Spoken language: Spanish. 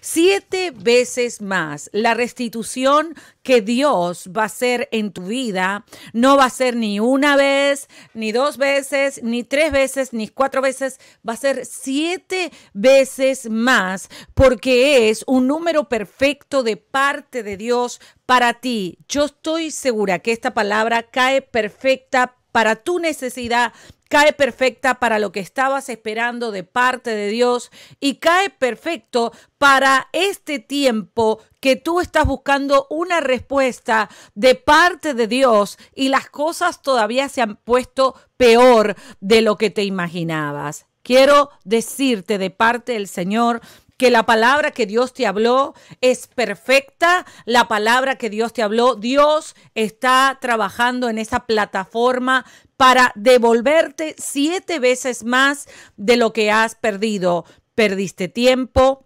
siete veces más. La restitución que Dios va a hacer en tu vida no va a ser ni una vez, ni dos veces, ni tres veces, ni cuatro veces, va a ser siete veces más porque es un número perfecto de parte de Dios para ti. Yo estoy segura que esta palabra cae perfecta para tu necesidad cae perfecta para lo que estabas esperando de parte de Dios y cae perfecto para este tiempo que tú estás buscando una respuesta de parte de Dios y las cosas todavía se han puesto peor de lo que te imaginabas. Quiero decirte de parte del Señor que la palabra que Dios te habló es perfecta, la palabra que Dios te habló, Dios está trabajando en esa plataforma para devolverte siete veces más de lo que has perdido. Perdiste tiempo,